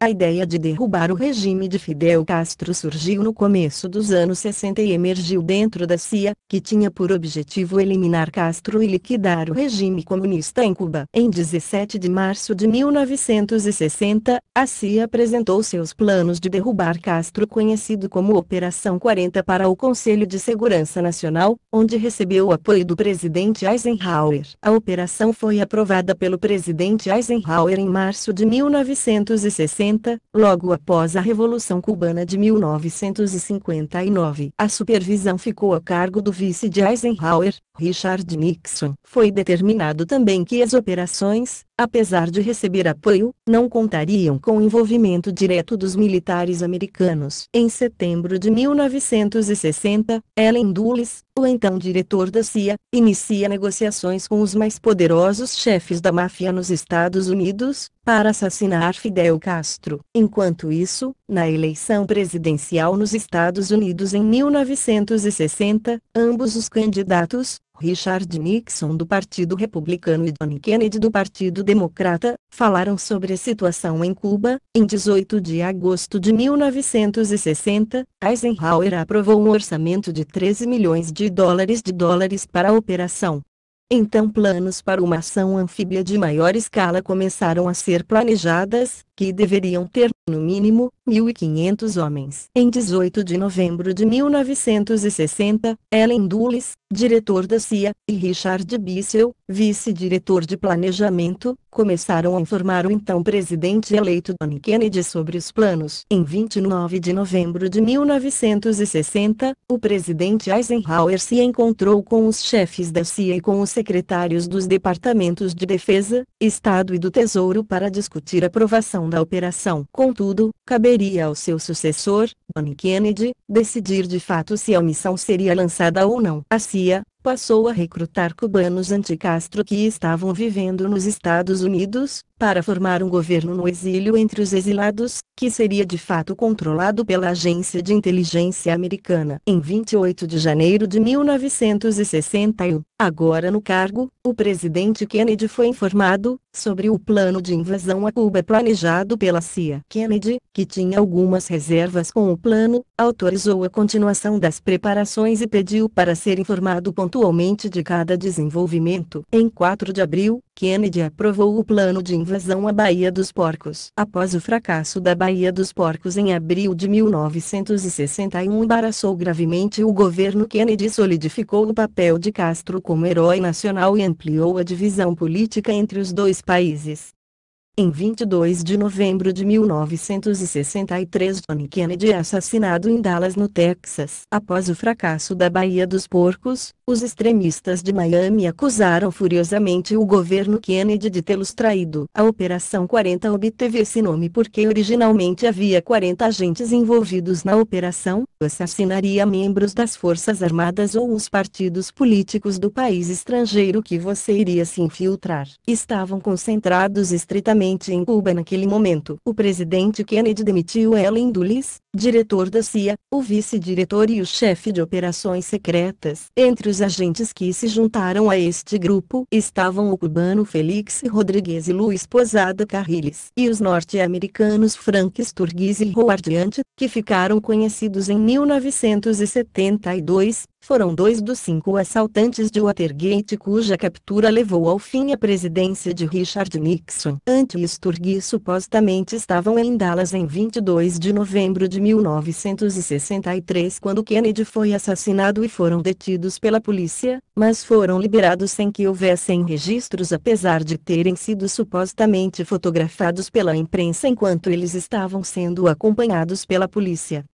A ideia de derrubar o regime de Fidel Castro surgiu no começo dos anos 60 e emergiu dentro da CIA, que tinha por objetivo eliminar Castro e liquidar o regime comunista em Cuba. Em 17 de março de 1960, a CIA apresentou seus planos de derrubar Castro, conhecido como Operação 40, para o Conselho de Segurança Nacional, onde recebeu o apoio do presidente Eisenhower. A operação foi aprovada pelo presidente Eisenhower em março de 1960 logo após a Revolução Cubana de 1959. A supervisão ficou a cargo do vice de Eisenhower, Richard Nixon. Foi determinado também que as operações, apesar de receber apoio, não contariam com o envolvimento direto dos militares americanos. Em setembro de 1960, Ellen Dulles, o então diretor da CIA, inicia negociações com os mais poderosos chefes da máfia nos Estados Unidos, para assassinar Fidel Castro. Enquanto isso, na eleição presidencial nos Estados Unidos em 1960, ambos os candidatos, Richard Nixon do Partido Republicano e John Kennedy do Partido Democrata, falaram sobre a situação em Cuba. Em 18 de agosto de 1960, Eisenhower aprovou um orçamento de 13 milhões de dólares de dólares para a operação. Então planos para uma ação anfíbia de maior escala começaram a ser planejadas, que deveriam ter, no mínimo, 1.500 homens. Em 18 de novembro de 1960, Ellen Dulles, diretor da CIA, e Richard Bissell, vice-diretor de planejamento, começaram a informar o então presidente eleito John Kennedy sobre os planos. Em 29 de novembro de 1960, o presidente Eisenhower se encontrou com os chefes da CIA e com os secretários dos departamentos de defesa, Estado e do Tesouro para discutir a aprovação da operação. Contudo, caberia ao seu sucessor, Annie Kennedy, decidir de fato se a missão seria lançada ou não. A CIA, passou a recrutar cubanos anti-Castro que estavam vivendo nos Estados Unidos, para formar um governo no exílio entre os exilados, que seria de fato controlado pela Agência de Inteligência Americana. Em 28 de janeiro de 1961, agora no cargo, o presidente Kennedy foi informado sobre o plano de invasão a Cuba planejado pela CIA. Kennedy, que tinha algumas reservas com o plano, autorizou a continuação das preparações e pediu para ser informado com pontualmente de cada desenvolvimento. Em 4 de abril, Kennedy aprovou o plano de invasão à Baía dos Porcos. Após o fracasso da Baía dos Porcos em abril de 1961 embaraçou gravemente o governo Kennedy solidificou o papel de Castro como herói nacional e ampliou a divisão política entre os dois países. Em 22 de novembro de 1963 John Kennedy é assassinado em Dallas no Texas. Após o fracasso da Baía dos Porcos, os extremistas de Miami acusaram furiosamente o governo Kennedy de tê-los traído. A Operação 40 obteve esse nome porque originalmente havia 40 agentes envolvidos na operação, assassinaria membros das Forças Armadas ou os partidos políticos do país estrangeiro que você iria se infiltrar. Estavam concentrados estritamente em Cuba naquele momento. O presidente Kennedy demitiu Ellen Dulles, diretor da CIA, o vice-diretor e o chefe de operações secretas. Entre os agentes que se juntaram a este grupo estavam o cubano Félix Rodrigues e Luiz Posada Carriles e os norte-americanos Frank Sturgis e Howard Hunt, que ficaram conhecidos em 1972, foram dois dos cinco assaltantes de Watergate cuja captura levou ao fim a presidência de Richard Nixon. Anti-Sturgis supostamente estavam em Dallas em 22 de novembro de 1963 quando Kennedy foi assassinado e foram detidos pela polícia, mas foram liberados sem que houvessem registros apesar de terem sido supostamente fotografados pela imprensa enquanto eles estavam sendo acompanhados pela polícia.